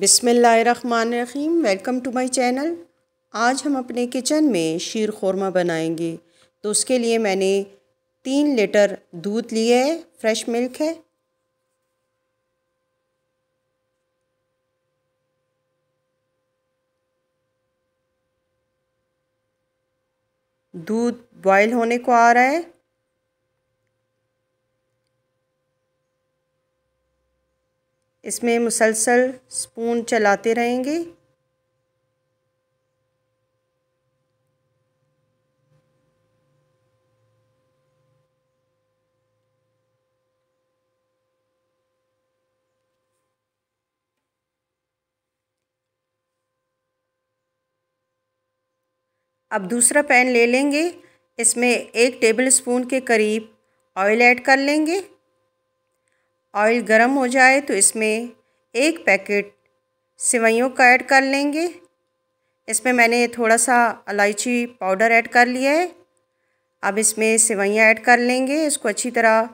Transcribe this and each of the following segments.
बिसमीम welcome to my channel आज हम अपने किचन में शीर खोरमा बनाएंगे तो उसके लिए मैंने तीन लीटर दूध लिए है फ्रेश मिल्क है दूध बॉयल होने को आ रहा है इसमें मुसलसल स्पून चलाते रहेंगे अब दूसरा पैन ले लेंगे इसमें एक टेबल स्पून के करीब ऑयल ऐड कर लेंगे ऑयल गर्म हो जाए तो इसमें एक पैकेट सेवैयों का ऐड कर लेंगे इसमें मैंने थोड़ा सा इलायची पाउडर ऐड कर लिया है अब इसमें सेवैयाँ ऐड कर लेंगे इसको अच्छी तरह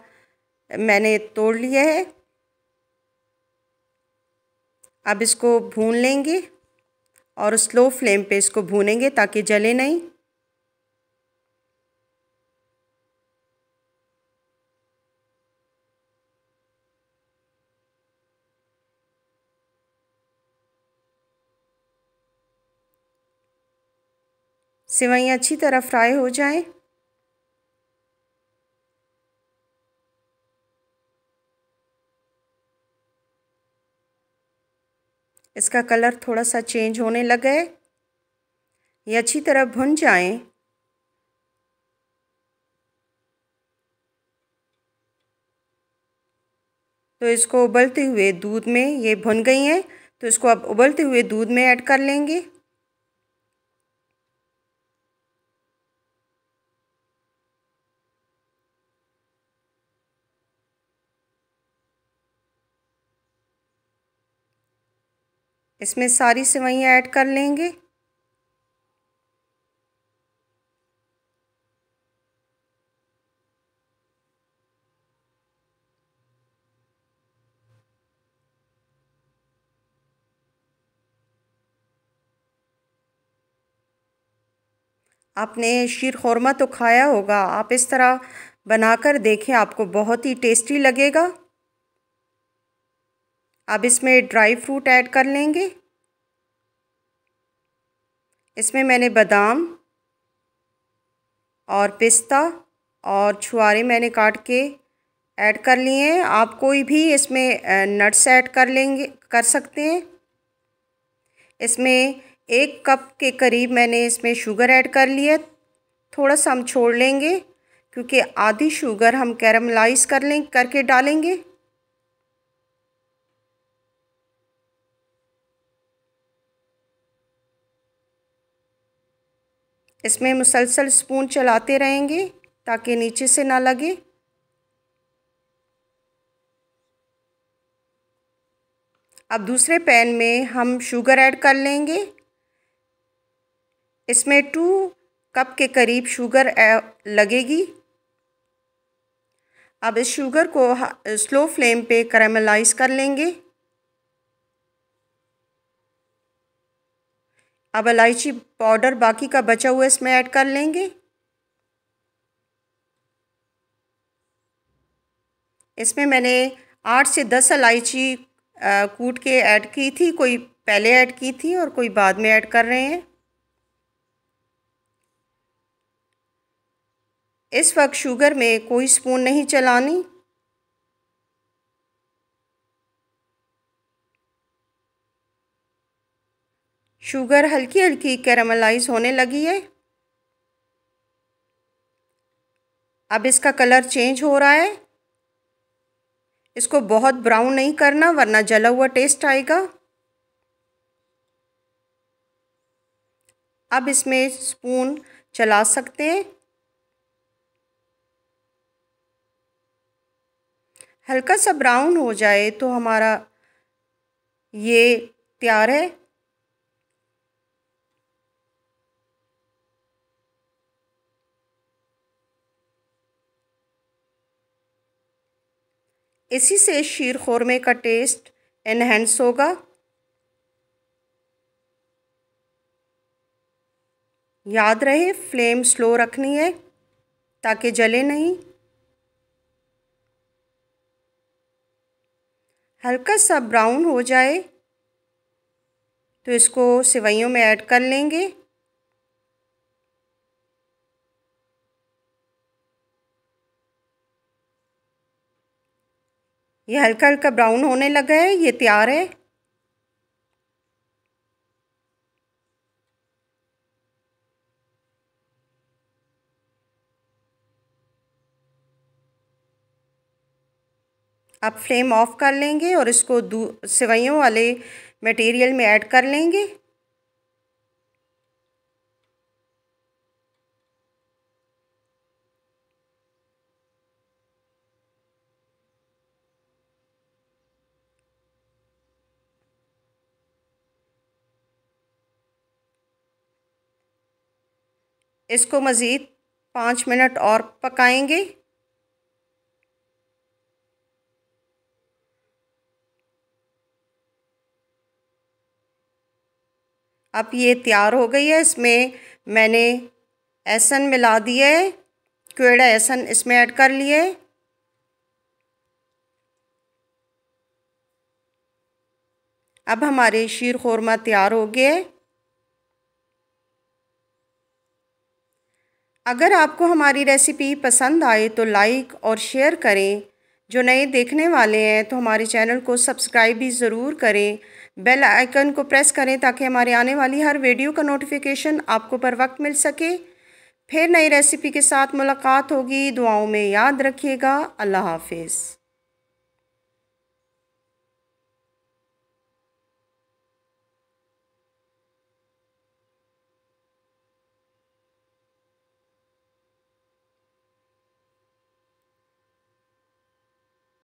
मैंने तोड़ लिया है अब इसको भून लेंगे और स्लो फ्लेम पे इसको भूनेंगे ताकि जले नहीं सेवैयाँ अच्छी तरह फ्राई हो जाए इसका कलर थोड़ा सा चेंज होने लगा ये अच्छी तरह भुन जाए तो इसको उबलते हुए दूध में ये भुन गई हैं तो इसको अब उबलते हुए दूध में ऐड कर लेंगे इसमें सारी सिवैयाँ ऐड कर लेंगे आपने शीर खोरमा तो खाया होगा आप इस तरह बनाकर देखें आपको बहुत ही टेस्टी लगेगा अब इसमें ड्राई फ्रूट ऐड कर लेंगे इसमें मैंने बादाम और पिस्ता और छुआरे मैंने काट के ऐड कर लिए हैं आप कोई भी इसमें नट्स ऐड कर लेंगे कर सकते हैं इसमें एक कप के करीब मैंने इसमें शुगर ऐड कर लिया थोड़ा सा हम छोड़ लेंगे क्योंकि आधी शुगर हम कैरमलाइज कर लें करके डालेंगे इसमें मुसलसल स्पून चलाते रहेंगे ताकि नीचे से ना लगे अब दूसरे पैन में हम शुगर ऐड कर लेंगे इसमें टू कप के करीब शुगर लगेगी अब इस शुगर को स्लो फ्लेम पे कैरामलाइज कर लेंगे अब इलायची पाउडर बाकी का बचा हुआ इसमें ऐड कर लेंगे इसमें मैंने आठ से दस इलायची कूट के ऐड की थी कोई पहले ऐड की थी और कोई बाद में ऐड कर रहे हैं इस वक्त शुगर में कोई स्पून नहीं चलानी शुगर हल्की हल्की कैरामलाइज होने लगी है अब इसका कलर चेंज हो रहा है इसको बहुत ब्राउन नहीं करना वरना जला हुआ टेस्ट आएगा अब इसमें स्पून चला सकते हैं हल्का सा ब्राउन हो जाए तो हमारा ये तैयार है इसी से शीर खोरमे का टेस्ट एनहेंस होगा याद रहे फ्लेम स्लो रखनी है ताकि जले नहीं हल्का सा ब्राउन हो जाए तो इसको सिवैयों में ऐड कर लेंगे ये हल्का हल्का ब्राउन होने लगा है ये तैयार है अब फ्लेम ऑफ कर लेंगे और इसको दू सिवैयों वाले मटेरियल में ऐड कर लेंगे इसको मज़ीद पाँच मिनट और पकाएंगे अब ये तैयार हो गई है इसमें मैंने ऐसन मिला दिया है क्वेड़ा ऐसन इसमें ऐड कर लिए अब हमारे शीर खोरमा तैयार हो गया है अगर आपको हमारी रेसिपी पसंद आए तो लाइक और शेयर करें जो नए देखने वाले हैं तो हमारे चैनल को सब्सक्राइब भी ज़रूर करें बेल आइकन को प्रेस करें ताकि हमारे आने वाली हर वीडियो का नोटिफिकेशन आपको पर वक्त मिल सके फिर नई रेसिपी के साथ मुलाकात होगी दुआओं में याद रखिएगा अल्लाह हाफिज़